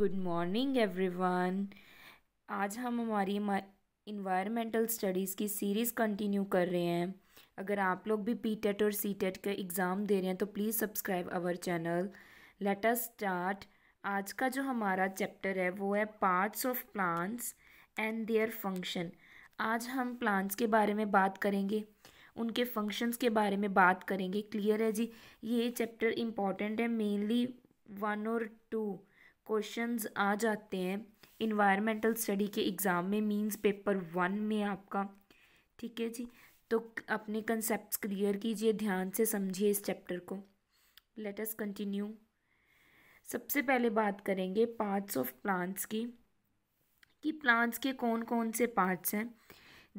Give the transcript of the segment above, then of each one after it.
good morning everyone आज हम हमारी इन्वायरमेंटल स्टडीज़ की सीरीज़ कंटिन्यू कर रहे हैं अगर आप लोग भी पी टेट e और सी टेट का एग्ज़ाम दे रहे हैं तो please subscribe our channel let us start आज का जो हमारा चैप्टर है वो है parts of plants and their function आज हम प्लांट्स के बारे में बात करेंगे उनके फंक्शंस के बारे में बात करेंगे क्लियर है जी ये चैप्टर इम्पॉर्टेंट है मेनली वन और टू क्वेश्चंस आ जाते हैं इन्वायरमेंटल स्टडी के एग्ज़ाम में मींस पेपर वन में आपका ठीक है जी तो अपने कंसेप्ट क्लियर कीजिए ध्यान से समझिए इस चैप्टर को लेट अस कंटिन्यू सबसे पहले बात करेंगे पार्ट्स ऑफ प्लांट्स की कि प्लांट्स के कौन कौन से पार्ट्स हैं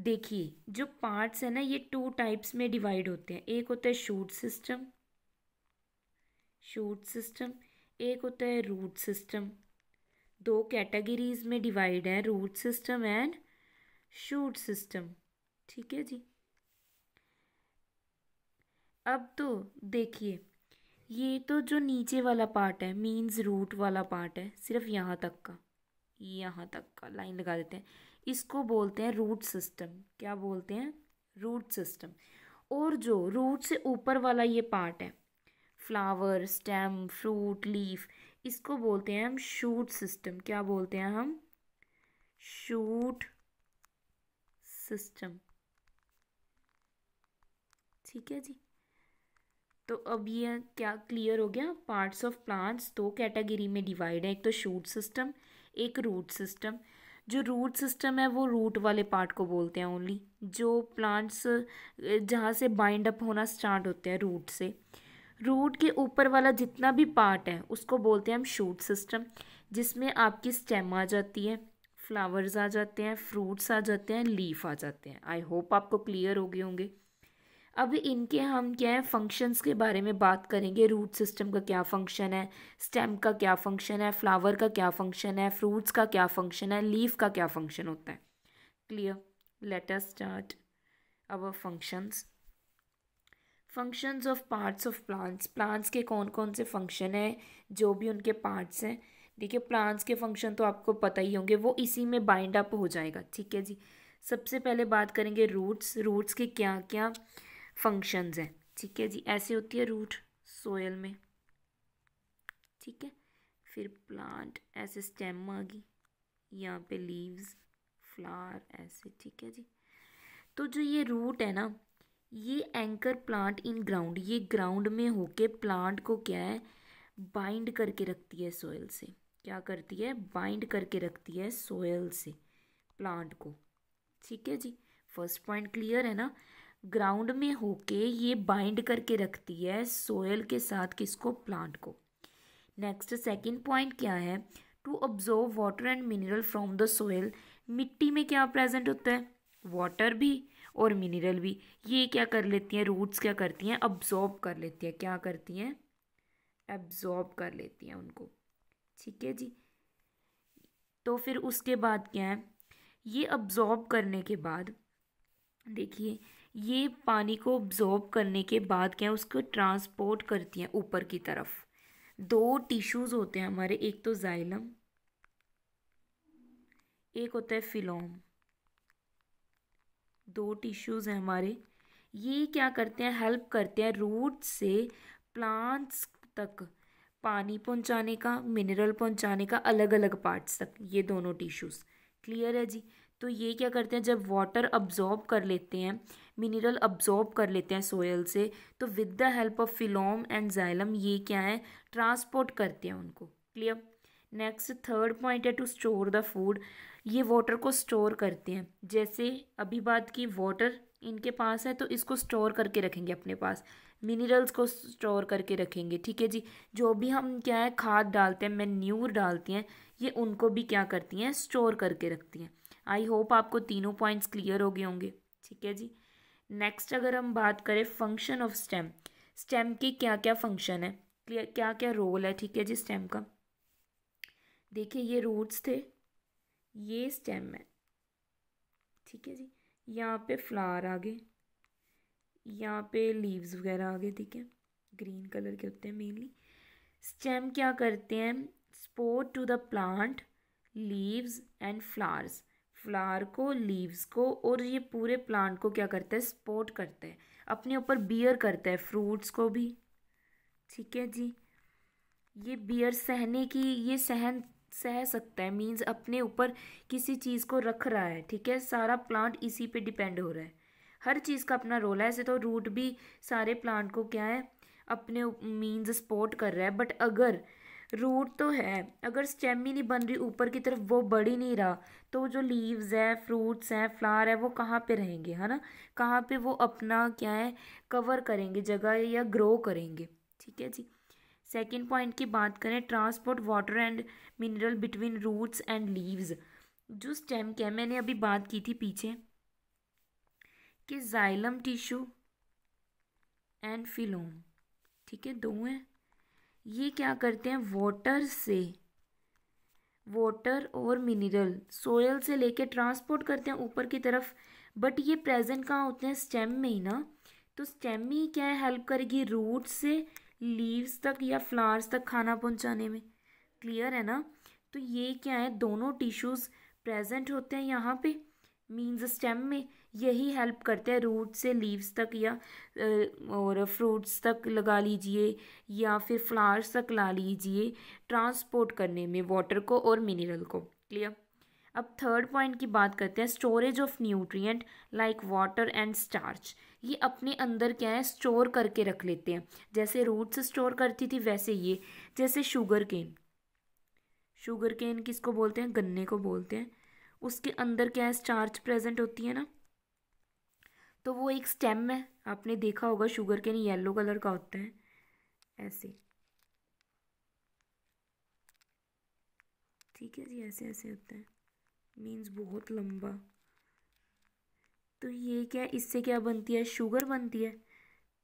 देखिए जो पार्ट्स हैं ना ये टू टाइप्स में डिवाइड होते हैं एक होता है शूट सिस्टम शूट सिस्टम एक होता है रूट सिस्टम दो कैटेगरीज में डिवाइड है root system and shoot system ठीक है जी अब तो देखिए ये तो जो नीचे वाला पार्ट है मीन्स रूट वाला पार्ट है सिर्फ यहाँ तक का यहाँ तक का लाइन लगा देते हैं इसको बोलते हैं रूट सिस्टम क्या बोलते हैं रूट सिस्टम और जो रूट से ऊपर वाला ये पार्ट है फ्लावर स्टेम फ्रूट लीफ इसको बोलते हैं हम शूट सिस्टम क्या बोलते हैं हम शूट सिस्टम ठीक है जी तो अब ये क्या क्लियर हो गया पार्ट्स ऑफ प्लांट्स दो कैटेगरी में डिवाइड है एक तो शूट सिस्टम एक रूट सिस्टम जो रूट सिस्टम है वो रूट वाले पार्ट को बोलते हैं ओनली जो प्लांट्स जहाँ से बाइंड अप होना स्टार्ट होते हैं रूट से रूट के ऊपर वाला जितना भी पार्ट है उसको बोलते हैं हम शूट सिस्टम जिसमें आपकी स्टेम आ जाती है फ्लावर्स आ जाते हैं फ्रूट्स आ जाते हैं लीफ आ जाते हैं आई होप आपको क्लियर हो गए होंगे अब इनके हम क्या है फंक्शंस के बारे में बात करेंगे रूट सिस्टम का क्या फंक्शन है स्टेम का क्या फंक्शन है फ्लावर का क्या फंक्शन है फ्रूट्स का क्या फंक्शन है लीफ का क्या फंक्शन होता है clear let us start our functions functions of parts of plants plants के कौन कौन से फंक्शन हैं जो भी उनके पार्ट्स हैं देखिए प्लांट्स के फंक्शन तो आपको पता ही होंगे वो इसी में बाइंड अप हो जाएगा ठीक है जी सबसे पहले बात करेंगे रूट्स रूट्स के क्या क्या फंक्शंस हैं ठीक है जी ऐसे होती है रूट सोयल में ठीक है फिर प्लांट ऐसे स्टेम आ गई यहाँ पे लीव्स फ्लावर ऐसे ठीक है जी तो जो ये रूट है ना ये एंकर प्लांट इन ग्राउंड ये ग्राउंड में होके प्लांट को क्या है बाइंड करके रखती है सोयल से क्या करती है बाइंड करके रखती है सोयल से प्लांट को ठीक है जी फर्स्ट पॉइंट क्लियर है ना ग्राउंड में होके ये बाइंड करके रखती है सोयल के साथ किसको प्लांट को नेक्स्ट सेकंड पॉइंट क्या है to observe water and mineral from the soil मिट्टी में क्या प्रेजेंट होता है वाटर भी और मिनरल भी ये क्या कर लेती हैं रूट्स क्या करती हैं अब्जॉर्ब कर लेती हैं क्या करती हैं एब्जॉर्ब कर लेती हैं उनको ठीक है जी तो फिर उसके बाद क्या है ये अब्जॉर्ब करने के बाद देखिए ये पानी को अब्जॉर्ब करने के बाद क्या है उसको ट्रांसपोर्ट करती हैं ऊपर की तरफ दो टिश्यूज़ होते हैं हमारे एक तो जाइलम एक होता है फिलोम दो टिश्यूज़ हैं हमारे ये क्या करते हैं हेल्प करते हैं रूट से प्लांट्स तक पानी पहुंचाने का मिनरल पहुंचाने का अलग अलग पार्ट्स तक ये दोनों टिश्यूज़ क्लियर है जी तो ये क्या करते हैं जब वाटर अब्जॉर्ब कर लेते हैं मिनरल अब्जॉर्ब कर लेते हैं सोयल से तो with the help of phloem and xylem ये क्या है ट्रांसपोर्ट करते हैं उनको क्लियर नेक्स्ट थर्ड पॉइंट है टू स्टोर द फूड ये वाटर को स्टोर करते हैं जैसे अभी बात की वाटर इनके पास है तो इसको स्टोर करके रखेंगे अपने पास मिनरल्स को स्टोर करके रखेंगे ठीक है जी जो भी हम क्या है खाद डालते हैं मेन्यूर डालते हैं ये उनको भी क्या करती हैं स्टोर करके रखती हैं आई होप आपको तीनों पॉइंट्स क्लियर हो गए होंगे ठीक है जी नेक्स्ट अगर हम बात करें फंक्शन ऑफ स्टेम स्टेम के क्या क्या फंक्शन है क्या क्या रोल है ठीक है जी स्टेम का देखिए ये रूट्स थे ये स्टेम है ठीक है जी यहाँ पे फ्लावर आ गए यहाँ पे लीव्स वगैरह आ गए ठीक है ग्रीन कलर के होते हैं मेनली स्टेम क्या करते हैं support to the plant leaves and flowers flower को लीव्स को और ये पूरे प्लांट को क्या करता है सपोर्ट करता है अपने ऊपर बियर करता है फ्रूट्स को भी ठीक है जी ये बियर सहने की ये सहन सह सकता है मीन्स अपने ऊपर किसी चीज़ को रख रहा है ठीक है सारा प्लांट इसी पे डिपेंड हो रहा है हर चीज़ का अपना रोल है ऐसे तो रूट भी सारे प्लांट को क्या है अपने मीन्स सपोर्ट कर रहा है बट अगर रूट तो है अगर स्टेम ही नहीं बन रही ऊपर की तरफ वो बढ़ ही नहीं रहा तो जो लीव्स है फ्रूट्स हैं फ्लावर है वो कहाँ पे रहेंगे है ना कहाँ पे वो अपना क्या है कवर करेंगे जगह या ग्रो करेंगे ठीक है जी सेकेंड पॉइंट की बात करें transport water and mineral between roots and leaves जो स्टेम के मैंने अभी बात की थी पीछे कि जाइलम टिश्यू एंड फिलोम ठीक है दो हैं ये क्या करते हैं वाटर से वाटर और मिनरल सोयल से लेके ट्रांसपोर्ट करते हैं ऊपर की तरफ बट ये प्रेजेंट कहाँ होते हैं स्टेम में ही ना तो स्टेम ही क्या हेल्प करेगी रूट से लीव्स तक या फ्लावर्स तक खाना पहुंचाने में क्लियर है ना तो ये क्या है दोनों टिश्यूज़ प्रेजेंट होते हैं यहाँ पे मीन्स स्टेम में यही हेल्प करते हैं रूट से लीव्स तक या और फ्रूट्स तक लगा लीजिए या फिर फ्लावर्स तक ला लीजिए ट्रांसपोर्ट करने में वाटर को और मिनरल को क्लियर अब थर्ड पॉइंट की बात करते हैं storage of nutrient like water and starch ये अपने अंदर क्या है स्टोर करके रख लेते हैं जैसे रूट्स स्टोर करती थी वैसे ये जैसे शुगर केन शुगर केन किसको बोलते हैं गन्ने को बोलते हैं उसके अंदर क्या है स्टार्च प्रेजेंट होती है ना तो वो एक स्टेम है आपने देखा होगा शुगर केन येलो कलर का होता है ऐसे ठीक है जी ऐसे ऐसे होता है मीन्स बहुत लंबा तो ये क्या इससे क्या बनती है शुगर बनती है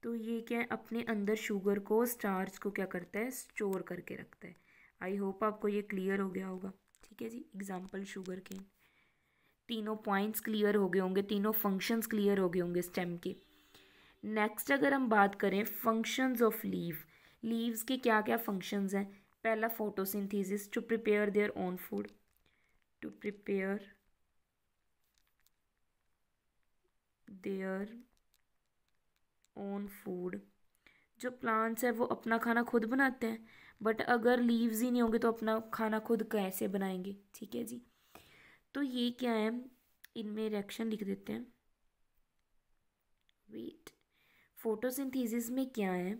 तो ये क्या है अपने अंदर शुगर को स्टार्च को क्या करता है स्टोर करके रखता है आई होप आपको ये क्लियर हो गया होगा ठीक है जी एग्जाम्पल शुगर के तीनों पॉइंट्स क्लियर हो गए होंगे तीनों फंक्शंस क्लियर हो गए होंगे स्टेम के नेक्स्ट अगर हम बात करें फंक्शंस ऑफ लीव लीव्स के क्या क्या फंक्शंस हैं पहला photosynthesis to prepare their own food to prepare their own food जो प्लांट्स है वो अपना खाना खुद बनाते हैं बट अगर लीव्स ही नहीं होंगे तो अपना खाना खुद कैसे बनाएंगे ठीक है जी तो ये क्या है इनमें रिएक्शन लिख देते हैं वेट फोटोसिंथेसिस में क्या है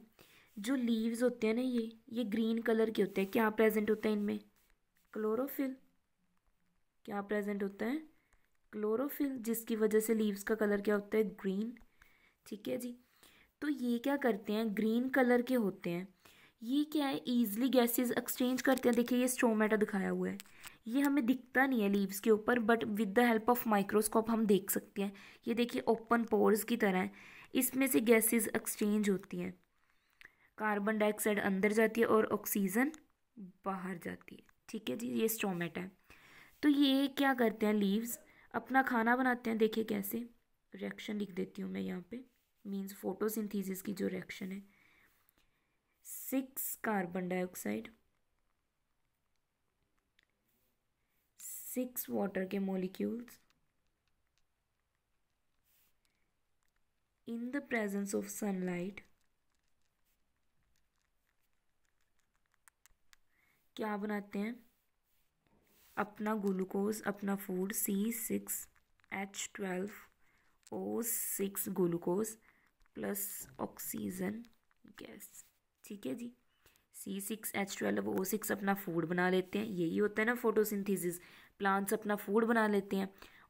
जो लीव्स होते हैं ना ये ये ग्रीन कलर के होते हैं क्या प्रेजेंट होता है इनमें क्लोरोफिल क्या प्रेजेंट होता है क्लोरोफिल जिसकी वजह से लीव्स का कलर क्या होता है ग्रीन ठीक है जी तो ये क्या करते हैं ग्रीन कलर के होते हैं ये क्या है ईजिली गैसेज एक्सचेंज करते हैं देखिए ये स्ट्रोमेटा दिखाया हुआ है ये हमें दिखता नहीं है लीव्स के ऊपर but with the help of microscope हम देख सकते हैं ये देखिए ओपन पोर्स की तरह है इसमें से गैसेस एक्सचेंज होती हैं कार्बन डाइऑक्साइड अंदर जाती है और ऑक्सीजन बाहर जाती है ठीक है जी ये स्ट्रोमेटा है तो ये क्या करते हैं लीव्स अपना खाना बनाते हैं देखिए कैसे रिएक्शन लिख देती हूँ मैं यहाँ पे मींस फोटोसिंथेसिस की जो रिएक्शन है six carbon dioxide six water के molecules in the presence of sunlight क्या बनाते हैं अपना ग्लूकोज अपना food C six H twelve O six glucose plus oxygen gas ठीक है जी C six H twelve O six अपना फूड बना लेते हैं यही होता है ना फोटोसिंथेसिस प्लांट्स अपना फूड बना लेते हैं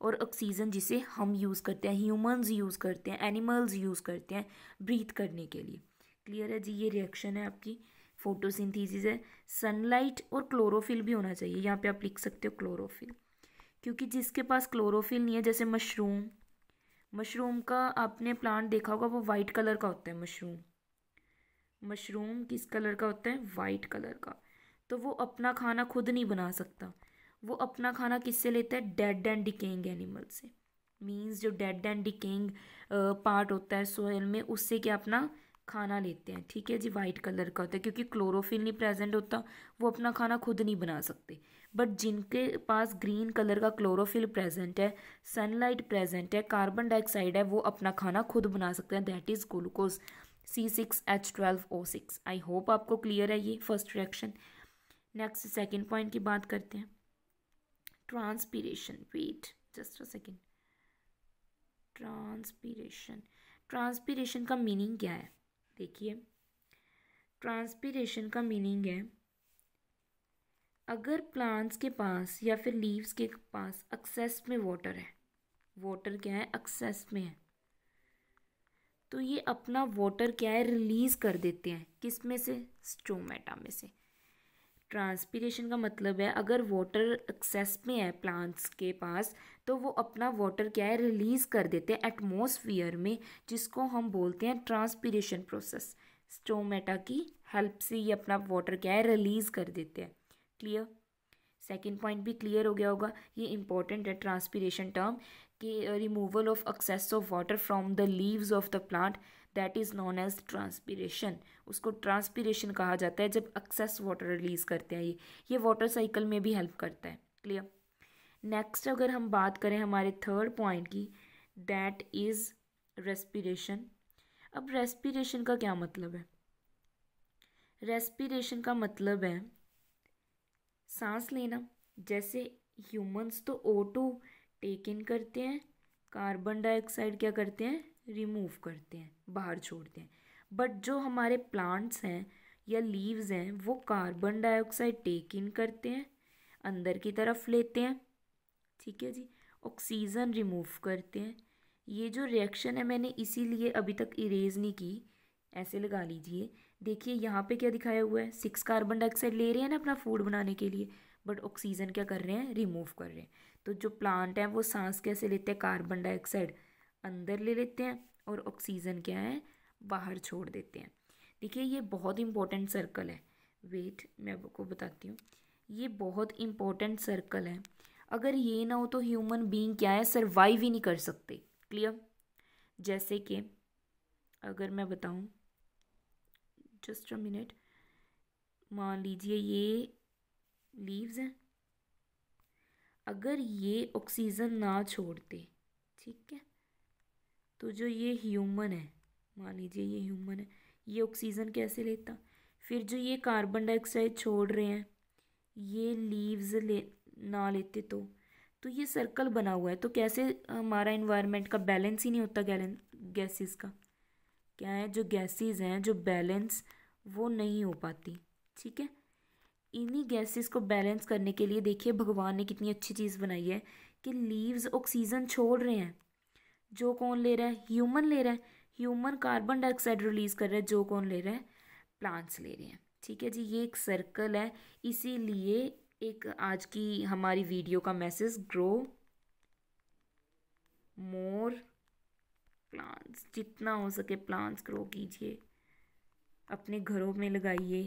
और ऑक्सीजन जिसे हम यूज़ करते हैं ह्यूमंस यूज़ करते हैं एनिमल्स यूज़ करते हैं ब्रीथ करने के लिए क्लियर है जी ये रिएक्शन है आपकी फोटोसिंथेसिस है सनलाइट और क्लोरोफिल भी होना चाहिए यहाँ पे आप लिख सकते हो क्लोरोफिल क्योंकि जिसके पास क्लोरोफिल नहीं है जैसे मशरूम मशरूम का आपने प्लांट देखा होगा वो वाइट कलर का होता है मशरूम मशरूम किस कलर का होता है वाइट कलर का तो वो अपना खाना खुद नहीं बना सकता वो अपना खाना किससे लेता है डेड एंड डिकेइंग एनिमल से मीन्स जो डेड एंड डिकेइंग पार्ट होता है सोयल में उससे क्या अपना खाना लेते हैं ठीक है जी वाइट कलर का होता है क्योंकि क्लोरोफिल नहीं प्रेजेंट होता वो अपना खाना खुद नहीं बना सकते बट जिनके पास ग्रीन कलर का क्लोरोफिल प्रेजेंट है सनलाइट प्रेजेंट है कार्बन डाइऑक्साइड है वो अपना खाना खुद बना सकते हैं that is glucose C six H twelve O six I hope आपको क्लियर है ये first reaction next second point की बात करते हैं transpiration wait just a second transpiration transpiration का मीनिंग क्या है देखिए ट्रांसपीरेशन का मीनिंग है अगर प्लांट्स के पास या फिर लीव्स के पास एक्सेस में वाटर है वाटर क्या है एक्सेस में है तो ये अपना वाटर क्या है रिलीज़ कर देते हैं किस में से स्टोमेटा में से ट्रांसपीरेशन का मतलब है अगर वाटर एक्सेस में है प्लांट्स के पास तो वो अपना वाटर क्या है रिलीज़ कर देते हैं एटमोसफियर में जिसको हम बोलते हैं ट्रांसपीरेशन प्रोसेस स्टोमेटा की हेल्प से ये अपना वाटर क्या है रिलीज़ कर देते हैं क्लियर सेकेंड पॉइंट भी क्लियर हो गया होगा ये इंपॉर्टेंट है ट्रांसपीरेशन टर्म कि removal of excess of water from the leaves of the plant that is known as transpiration उसको ट्रांसपीरेशन कहा जाता है जब एक्सेस वाटर रिलीज़ करते हैं ये ये वाटर साइकिल में भी हेल्प करता है क्लियर नेक्स्ट अगर हम बात करें हमारे थर्ड पॉइंट की दैट इज़ रेस्पिरेशन अब रेस्पिरेशन का क्या मतलब है रेस्पिरेशन का मतलब है सांस लेना जैसे ह्यूमंस तो ओ टू टेक इन करते हैं कार्बन डाइऑक्साइड क्या करते हैं रिमूव करते हैं बाहर छोड़ते हैं बट जो हमारे प्लांट्स हैं या लीव्स हैं वो कार्बन डाइऑक्साइड टेक इन करते हैं अंदर की तरफ लेते हैं ठीक है जी ऑक्सीजन रिमूव करते हैं ये जो रिएक्शन है मैंने इसीलिए अभी तक इरेज नहीं की ऐसे लगा लीजिए देखिए यहाँ पे क्या दिखाया हुआ है सिक्स कार्बन डाइऑक्साइड ले रहे हैं ना अपना फूड बनाने के लिए बट ऑक्सीजन क्या कर रहे हैं रिमूव कर रहे हैं तो जो प्लांट हैं वो सांस कैसे लेते हैं कार्बन डाइऑक्साइड अंदर ले लेते हैं और ऑक्सीजन क्या है बाहर छोड़ देते हैं देखिए ये बहुत इंपॉर्टेंट सर्कल है वेट मैं आपको बताती हूँ ये बहुत इंपॉर्टेंट सर्कल है अगर ये ना हो तो ह्यूमन बीइंग क्या है सर्वाइव ही नहीं कर सकते क्लियर जैसे कि अगर मैं बताऊँ जस्ट अ मिनट मान लीजिए ये लीव्स हैं अगर ये ऑक्सीजन ना छोड़ते ठीक है तो जो ये ह्यूमन है मान लीजिए ये ह्यूमन है ये ऑक्सीजन कैसे लेता फिर जो ये कार्बन डाइऑक्साइड छोड़ रहे हैं ये लीव्स ले ना लेते तो तो ये सर्कल बना हुआ है तो कैसे हमारा इन्वायरमेंट का बैलेंस ही नहीं होता गैलें गैसेस का क्या है जो गैसेस हैं जो बैलेंस वो नहीं हो पाती ठीक है इन्हीं गैसेस को बैलेंस करने के लिए देखिए भगवान ने कितनी अच्छी चीज़ बनाई है कि लीव्स ऑक्सीजन छोड़ रहे हैं जो कौन ले रहा है ह्यूमन ले रहा है ह्यूमन कार्बन डाइऑक्साइड रिलीज कर रहा है जो कौन ले रहा है प्लांट्स ले रहे हैं ठीक है जी ये एक सर्कल है इसीलिए एक आज की हमारी वीडियो का मैसेज ग्रो मोर प्लांट्स जितना हो सके प्लांट्स ग्रो कीजिए अपने घरों में लगाइए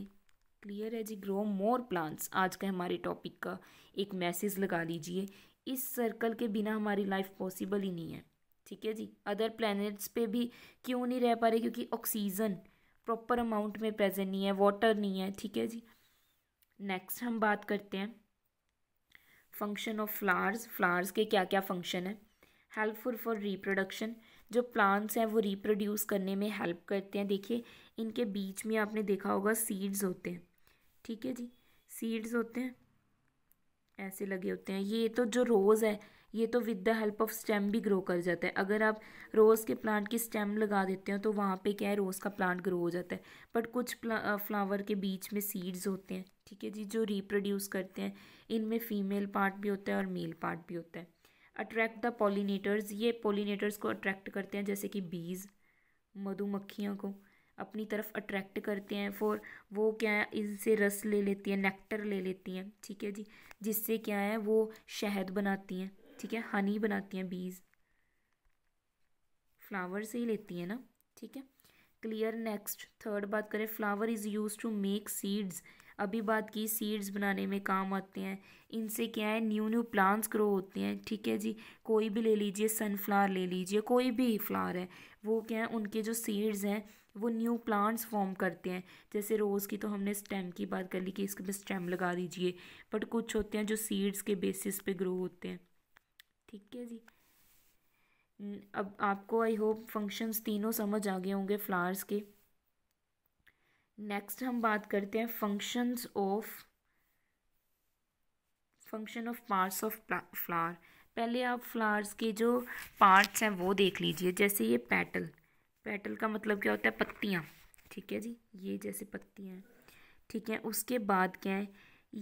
क्लियर है जी ग्रो मोर प्लांट्स आज का हमारे टॉपिक का एक मैसेज लगा लीजिए इस सर्कल के बिना हमारी लाइफ पॉसिबल ही नहीं है ठीक है जी अदर प्लैनेट्स पे भी क्यों नहीं रह पा रहे क्योंकि ऑक्सीजन प्रॉपर अमाउंट में प्रेजेंट नहीं है वाटर नहीं है ठीक है जी नेक्स्ट हम बात करते हैं फंक्शन ऑफ फ्लावर्स फ्लावर्स के क्या क्या फंक्शन है हेल्पफुल फॉर रिप्रोडक्शन जो प्लांट्स हैं वो रिप्रोड्यूस करने में हेल्प करते हैं देखिए इनके बीच में आपने देखा होगा सीड्स होते हैं ठीक है जी सीड्स होते हैं ऐसे लगे होते हैं ये तो जो रोज़ है ये तो with the help of stem भी ग्रो कर जाता है अगर आप रोज़ के प्लांट की स्टेम लगा देते हो तो वहाँ पे क्या है रोज़ का प्लांट ग्रो हो जाता है बट कुछ फ्लावर के बीच में सीड्स होते हैं ठीक है जी जो रिप्रोड्यूस करते हैं इनमें फीमेल पार्ट भी होता है और मेल पार्ट भी होता है अट्रैक्ट द पोलिनेटर्स ये पोलिनेटर्स को अट्रैक्ट करते हैं जैसे कि बीज मधुमक्खियों को अपनी तरफ अट्रैक्ट करते हैं फॉर वो क्या है इनसे रस ले लेती हैं नेक्टर ले लेती हैं ठीक है जी जिससे क्या है वो शहद बनाती हैं ठीक है हनी बनाती हैं बीज फ्लावर से ही लेती हैं ना ठीक है क्लियर नेक्स्ट थर्ड बात करें flower is use to make seeds अभी बात की सीड्स बनाने में काम आते हैं इनसे क्या है न्यू न्यू प्लांट्स ग्रो होते हैं ठीक है जी कोई भी ले लीजिए सनफ्लावर ले लीजिए कोई भी फ्लावर है वो क्या है उनके जो सीड्स हैं वो न्यू प्लांट्स फॉर्म करते हैं जैसे रोज़ की तो हमने स्टेम की बात कर ली कि इसके पे स्टेम लगा दीजिए बट कुछ होते हैं जो सीड्स के बेसिस पे ग्रो होते हैं ठीक है जी अब आपको आई होप फंक्शंस तीनों समझ आ गए होंगे फ्लावर्स के नेक्स्ट हम बात करते हैं functions of function of parts of flower पहले आप फ्लावर्स के जो पार्ट्स हैं वो देख लीजिए जैसे ये पेटल पेटल का मतलब क्या होता है पत्तियाँ ठीक है जी ये जैसे पत्तियाँ हैं ठीक है उसके बाद क्या है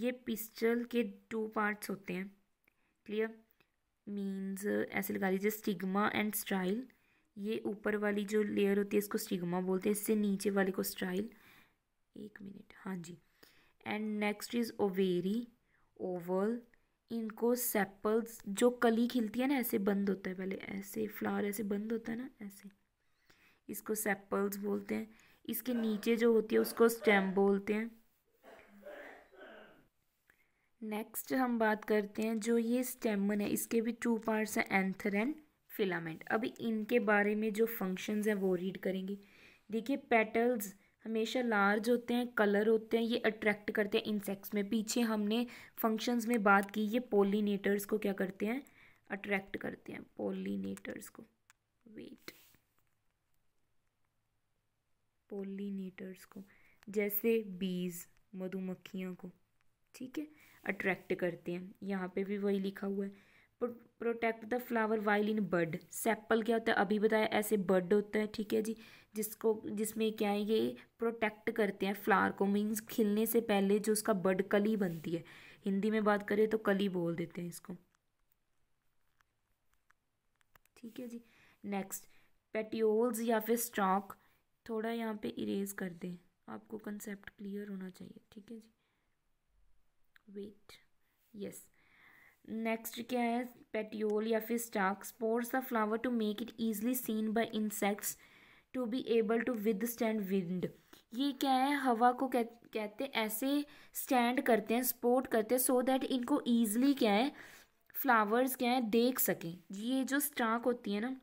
ये पिस्टल के टू पार्ट्स होते हैं क्लियर मीन्स uh, ऐसे लगा लीजिए स्टिग्मा एंड स्टाइल ये ऊपर वाली जो लेयर होती है इसको स्टिग्मा बोलते हैं इससे नीचे वाले को स्टाइल एक मिनट हाँ जी and next is ovary ovule इनको सेप्पल्स जो कली खिलती है ना ऐसे बंद होता है पहले ऐसे फ्लावर ऐसे बंद होता है ना ऐसे इसको सेप्पल्स बोलते हैं इसके नीचे जो होती है उसको स्टेम बोलते हैं नेक्स्ट हम बात करते हैं जो ये स्टेमन है इसके भी टू पार्ट्स हैं एंथर एंड फिलामेंट अभी इनके बारे में जो फंक्शंस हैं वो रीड करेंगे देखिए पेटल्स हमेशा लार्ज होते हैं कलर होते हैं ये अट्रैक्ट करते हैं इंसेक्ट्स में पीछे हमने फंक्शंस में बात की ये पोलिनेटर्स को क्या करते हैं अट्रैक्ट करते हैं पोलिनेटर्स को वेट पोलिनेटर्स को जैसे बीज मधुमक्खियों को ठीक है अट्रैक्ट करते हैं यहाँ पे भी वही लिखा हुआ है protect the flower while in bud sepal क्या होता है अभी बताया ऐसे बर्ड होता है ठीक है जी जिसको जिसमें क्या है ये प्रोटेक्ट करते हैं फ्लावर को मीन्स खिलने से पहले जो उसका बर्ड कली बनती है हिंदी में बात करें तो कली बोल देते हैं इसको ठीक है जी नेक्स्ट पेटियोल्स या फिर स्टॉक थोड़ा यहाँ पे इरेज कर दें आपको कंसेप्ट क्लियर होना चाहिए ठीक है जी वेट यस नेक्स्ट क्या है पेट्योल या फिर stalk supports the flower to make it easily seen by insects to be able to withstand wind ये क्या है हवा को कह, कहते ऐसे स्टैंड करते हैं सपोर्ट करते हैं सो दैट इनको ईजली क्या है फ्लावर्स क्या है देख सकें ये जो स्टार्क होती है ना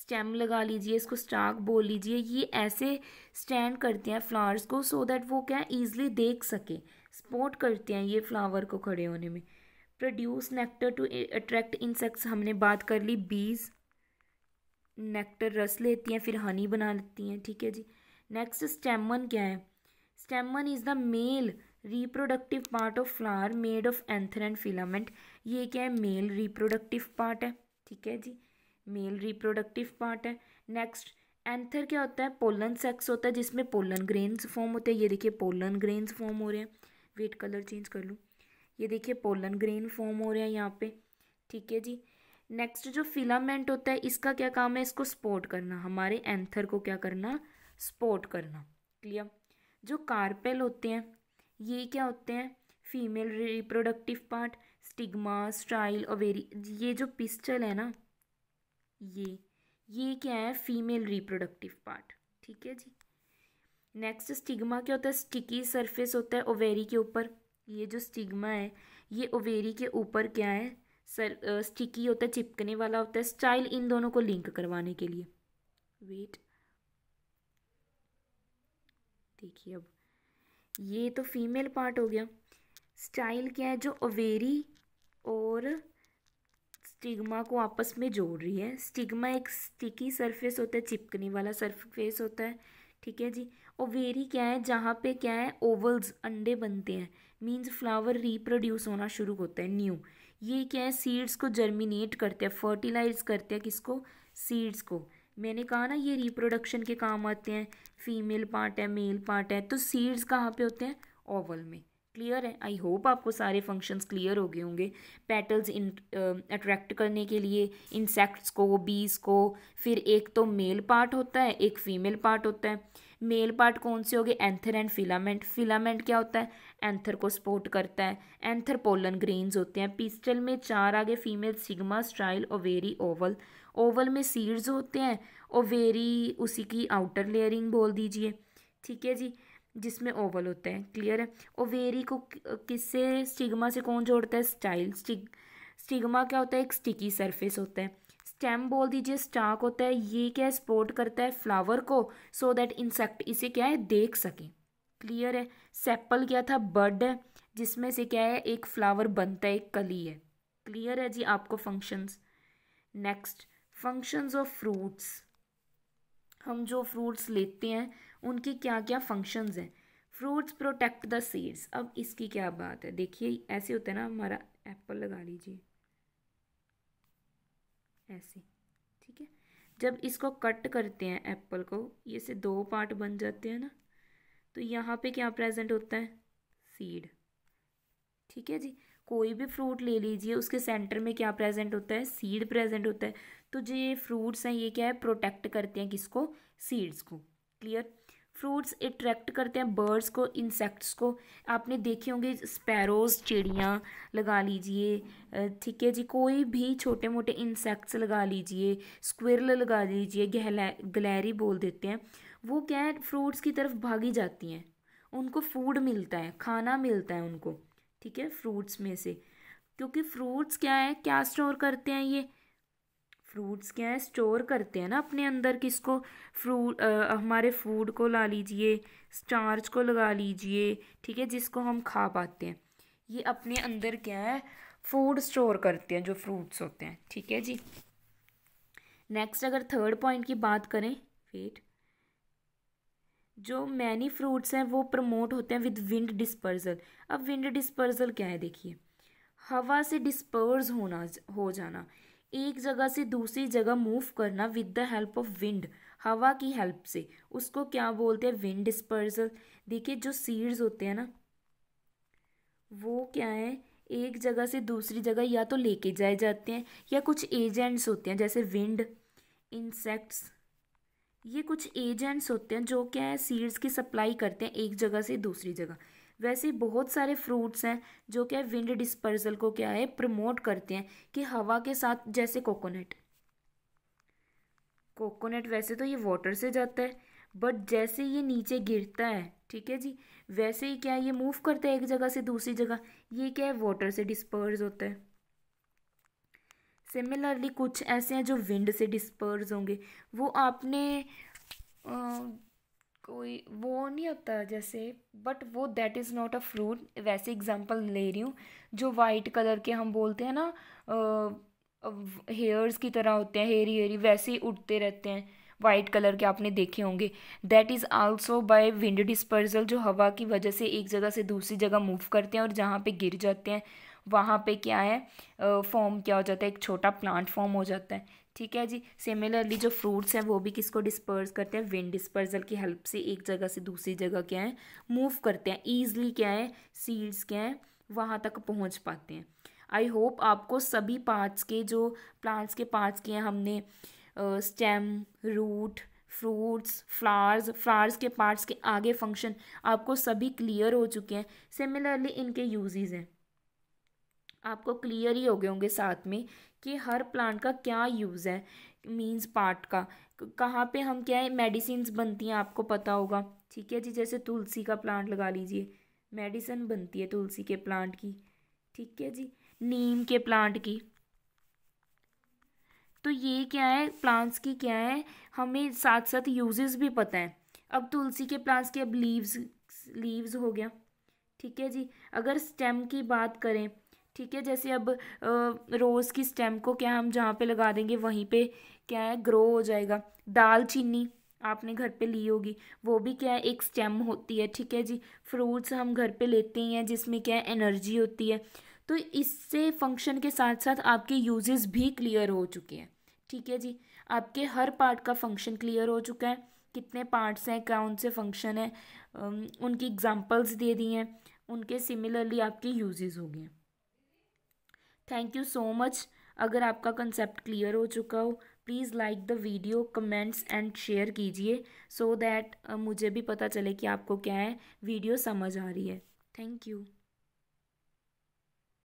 स्टेम लगा लीजिए इसको स्टार्क बोल लीजिए ये ऐसे स्टैंड करते हैं फ्लावर्स को सो दैट वो क्या है ईजली देख सके सपोर्ट करते हैं ये फ्लावर को खड़े होने में produce nectar to attract insects हमने बात कर ली बीज नेक्टर रस लेती हैं फिर हनी बना लेती हैं ठीक है जी नेक्स्ट स्टेमन क्या है stamen is the male reproductive part of flower made of anther and filament ये क्या है मेल रिप्रोडक्टिव पार्ट है ठीक है जी मेल रिप्रोडक्टिव पार्ट है नेक्स्ट एंथर क्या होता है पोलन सेक्स होता है जिसमें पोलन ग्रेन्स फॉर्म होते हैं ये देखिए पोलन ग्रेन्स फॉर्म हो रहे हैं वेट कलर चेंज कर लूँ ये देखिए पोलन ग्रेन फॉर्म हो रहे हैं यहाँ पे ठीक है जी नेक्स्ट जो फिलामेंट होता है इसका क्या काम है इसको स्पोर्ट करना हमारे एंथर को क्या करना स्पोर्ट करना क्लियर जो कार्पेल होते हैं ये क्या होते हैं female reproductive part stigma style ovary ये जो पिस्टल है ना ये ये क्या है फीमेल रिप्रोडक्टिव पार्ट ठीक है जी नेक्स्ट स्टिग्मा क्या होता है स्टिकी सरफेस होता है ओवेरी के ऊपर ये जो स्टिग्मा है ये ओवेरी के ऊपर क्या है सर स्टिकी होता है चिपकने वाला होता है स्टाइल इन दोनों को लिंक करवाने के लिए वेट देखिए अब ये तो फीमेल पार्ट हो गया स्टाइल क्या है जो ओवेरी और स्टिग्मा को आपस में जोड़ रही है स्टिग्मा एक स्टिकी सरफेस होता है चिपकने वाला सरफेस होता है ठीक है जी ओवेरी क्या है जहाँ पे क्या है ओवल्स अंडे बनते हैं मीन्स फ्लावर रिप्रोड्यूस होना शुरू होता है न्यू ये क्या है सीड्स को जर्मिनेट करते हैं फर्टिलाइज करते हैं किसको सीड्स को मैंने कहा ना ये रिप्रोडक्शन के काम आते हैं फीमेल पार्ट है मेल पार्ट है तो सीड्स कहाँ पे होते हैं ओवल में क्लियर है आई होप आपको सारे फंक्शंस क्लियर हो गए होंगे पेटल्स इन अट्रैक्ट करने के लिए इंसेक्ट्स को बीज को फिर एक तो मेल पार्ट होता है एक फीमेल पार्ट होता है मेल पार्ट कौन से हो गए एंथर एंड फिलामेंट फिलामेंट क्या होता है एंथर को सपोर्ट करता है एंथर पोलन ग्रेन्स होते हैं पिस्टल में चार आगे female stigma style ovary ovule ovule में सीड्स होते हैं ओवेरी उसी की आउटर लेयरिंग बोल दीजिए ठीक है जी जिसमें ओवल होता है क्लियर है ओवेरी को किससे स्टिग्मा से कौन जोड़ता है स्टाइल स्टिग स्टिग्मा क्या होता है एक स्टिकी सरफेस होता है स्टेम बोल दीजिए स्टाक होता है ये क्या सपोर्ट करता है फ्लावर को सो दैट इंसेक्ट इसे क्या है देख सकें क्लियर है सेप्पल क्या था बर्ड है जिसमें से क्या है एक फ्लावर बनता है एक कली है क्लियर है जी आपको functions next functions of fruits हम जो फ्रूट्स लेते हैं उनके क्या क्या फंक्शंस हैं फ्रूट्स प्रोटेक्ट द सीड्स अब इसकी क्या बात है देखिए ऐसे होता है ना हमारा एप्पल लगा लीजिए ऐसे ठीक है जब इसको कट करते हैं एप्पल को ये से दो पार्ट बन जाते हैं ना तो यहाँ पे क्या प्रेजेंट होता है सीड ठीक है जी कोई भी फ्रूट ले लीजिए उसके सेंटर में क्या प्रेजेंट होता है सीड प्रेजेंट होता है तो जो ये फ्रूट्स हैं ये क्या है प्रोटेक्ट करते हैं किसको सीड्स को क्लियर फ्रूट्स अट्रैक्ट करते हैं बर्ड्स को इंसेक्ट्स को आपने देखे होंगे स्पैरोज चिड़ियाँ लगा लीजिए ठीक है जी कोई भी छोटे मोटे इंसेक्ट्स लगा लीजिए स्क्विरल लगा लीजिए गलैरी बोल देते हैं वो क्या है फ्रूट्स की तरफ भागी जाती हैं उनको फूड मिलता है खाना मिलता है उनको ठीक है फ्रूट्स में से क्योंकि फ्रूट्स क्या है क्या स्टोर करते हैं ये फ्रूट्स क्या है स्टोर करते हैं ना अपने अंदर किसको फ्रूट हमारे फूड को ला लीजिए स्टार्च को लगा लीजिए ठीक है जिसको हम खा पाते हैं ये अपने अंदर क्या है फूड स्टोर करते हैं जो फ्रूट्स होते हैं ठीक है जी नेक्स्ट अगर थर्ड पॉइंट की बात करें वेट जो मैनी फ्रूट्स हैं वो प्रमोट होते हैं विद विंड डिस्पर्जल अब विंड डिस्पर्जल क्या है देखिए हवा से डिस्पर्स होना हो जाना एक जगह से दूसरी जगह मूव करना with the help of wind हवा की हेल्प से उसको क्या बोलते हैं विंड डिस्पर्सल देखिए जो सीड्स होते हैं ना वो क्या है एक जगह से दूसरी जगह या तो लेके जाए जाते हैं या कुछ एजेंट्स होते हैं जैसे विंड इंसेक्ट्स ये कुछ एजेंट्स होते हैं जो क्या है सीड्स की सप्लाई करते हैं एक जगह से दूसरी जगह वैसे बहुत सारे फ्रूट्स हैं जो क्या विंड डिस्पर्सल को क्या है प्रमोट करते हैं कि हवा के साथ जैसे कोकोनट कोकोनट वैसे तो ये वाटर से जाता है बट जैसे ये नीचे गिरता है ठीक है जी वैसे ही क्या ये मूव करता है एक जगह से दूसरी जगह ये क्या है वाटर से डिस्पर्स होता है सिमिलरली कुछ ऐसे हैं जो विंड से डिस्पर्स होंगे वो आपने आ, कोई वो नहीं होता जैसे बट वो that is not a fruit वैसे एग्जांपल ले रही हूँ जो वाइट कलर के हम बोलते हैं ना हेयर्स की तरह होते हैं हेरी हेरी वैसे ही उठते रहते हैं वाइट कलर के आपने देखे होंगे that is also by wind dispersal जो हवा की वजह से एक जगह से दूसरी जगह मूव करते हैं और जहाँ पे गिर जाते हैं वहाँ पे क्या है फॉर्म क्या हो जाता है एक छोटा प्लांट फॉर्म हो जाता है ठीक है जी सिमिलरली जो फ्रूट्स हैं वो भी किसको डिस्पर्स करते हैं विंड डिस्पर्जल की हेल्प से एक जगह से दूसरी जगह क्या है मूव करते हैं ईजली क्या है सीड्स क्या है वहाँ तक पहुँच पाते हैं आई होप आपको सभी पार्ट्स के जो प्लांट्स के पार्ट्स के हैं हमने stem root fruits flowers flowers के पार्ट्स के आगे फंक्शन आपको सभी क्लियर हो चुके हैं सिमिलरली इनके यूजेज हैं आपको क्लियर ही हो गए होंगे साथ में कि हर प्लांट का क्या यूज़ है मीन्स पार्ट का कहाँ पे हम क्या है मेडिसिन बनती हैं आपको पता होगा ठीक है जी जैसे तुलसी का प्लांट लगा लीजिए मेडिसिन बनती है तुलसी के प्लांट की ठीक है जी नीम के प्लांट की तो ये क्या है प्लांट्स की क्या है हमें साथ साथ यूजेस भी पता है अब तुलसी के प्लांट्स के अब लीव्स लीव्स हो गया ठीक है जी अगर स्टेम की बात करें ठीक है जैसे अब रोज़ की स्टेम को क्या हम जहाँ पे लगा देंगे वहीं पे क्या है ग्रो हो जाएगा दालचीनी आपने घर पे ली होगी वो भी क्या है एक स्टेम होती है ठीक है जी फ्रूट्स हम घर पे लेते ही हैं जिसमें क्या है एनर्जी होती है तो इससे फंक्शन के साथ साथ आपके यूजेस भी क्लियर हो चुके हैं ठीक है जी आपके हर पार्ट का फंक्शन क्लियर हो चुका है कितने पार्ट्स हैं कौन से फंक्शन हैं उनकी एग्जाम्पल्स दे दी हैं उनके सिमिलरली आपके यूजेस हो गए हैं थैंक यू सो मच अगर आपका कंसेप्ट क्लियर हो चुका हो please like the video comments and share कीजिए सो दैट मुझे भी पता चले कि आपको क्या है वीडियो समझ आ रही है थैंक यू